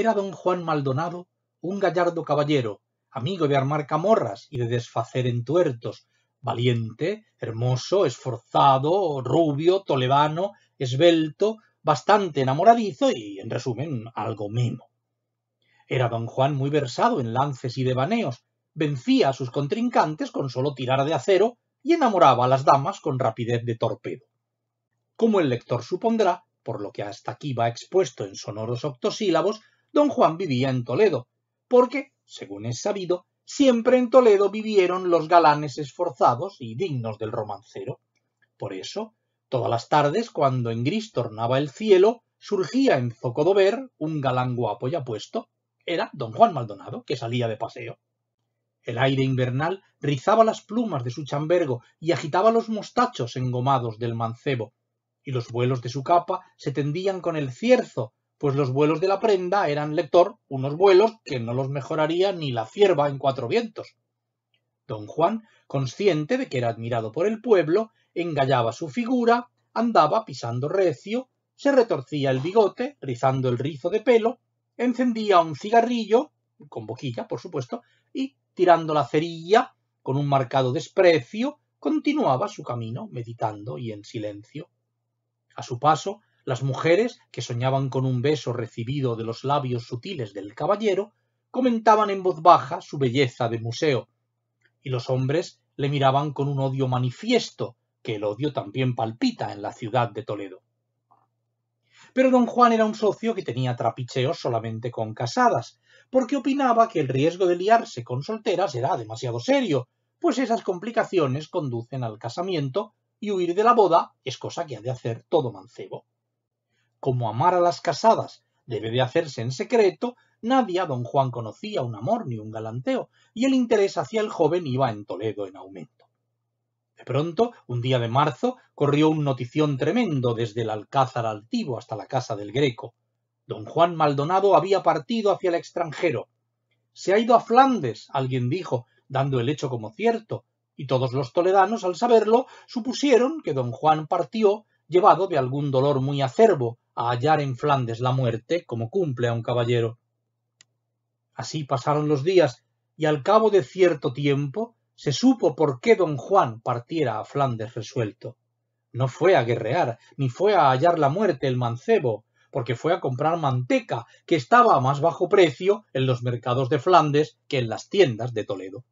era don Juan Maldonado un gallardo caballero, amigo de armar camorras y de desfacer entuertos, valiente, hermoso, esforzado, rubio, tolevano, esbelto, bastante enamoradizo y, en resumen, algo memo. Era don Juan muy versado en lances y devaneos, vencía a sus contrincantes con solo tirar de acero y enamoraba a las damas con rapidez de torpedo. Como el lector supondrá, por lo que hasta aquí va expuesto en sonoros octosílabos, don Juan vivía en Toledo, porque, según es sabido, siempre en Toledo vivieron los galanes esforzados y dignos del romancero. Por eso, todas las tardes, cuando en gris tornaba el cielo, surgía en Zocodover un galán guapo y apuesto. Era don Juan Maldonado, que salía de paseo. El aire invernal rizaba las plumas de su chambergo y agitaba los mostachos engomados del mancebo, y los vuelos de su capa se tendían con el cierzo pues los vuelos de la prenda eran, lector, unos vuelos que no los mejoraría ni la cierva en cuatro vientos. Don Juan, consciente de que era admirado por el pueblo, engallaba su figura, andaba pisando recio, se retorcía el bigote, rizando el rizo de pelo, encendía un cigarrillo, con boquilla, por supuesto, y, tirando la cerilla, con un marcado desprecio, continuaba su camino meditando y en silencio. A su paso las mujeres, que soñaban con un beso recibido de los labios sutiles del caballero, comentaban en voz baja su belleza de museo, y los hombres le miraban con un odio manifiesto, que el odio también palpita en la ciudad de Toledo. Pero don Juan era un socio que tenía trapicheos solamente con casadas, porque opinaba que el riesgo de liarse con solteras era demasiado serio, pues esas complicaciones conducen al casamiento y huir de la boda es cosa que ha de hacer todo mancebo como amar a las casadas debe de hacerse en secreto, nadie a don Juan conocía un amor ni un galanteo, y el interés hacia el joven iba en Toledo en aumento. De pronto, un día de marzo, corrió un notición tremendo desde el Alcázar altivo hasta la casa del Greco. Don Juan Maldonado había partido hacia el extranjero. Se ha ido a Flandes, alguien dijo, dando el hecho como cierto, y todos los toledanos, al saberlo, supusieron que don Juan partió llevado de algún dolor muy acerbo, a hallar en Flandes la muerte como cumple a un caballero. Así pasaron los días, y al cabo de cierto tiempo se supo por qué don Juan partiera a Flandes resuelto. No fue a guerrear, ni fue a hallar la muerte el mancebo, porque fue a comprar manteca, que estaba a más bajo precio en los mercados de Flandes que en las tiendas de Toledo.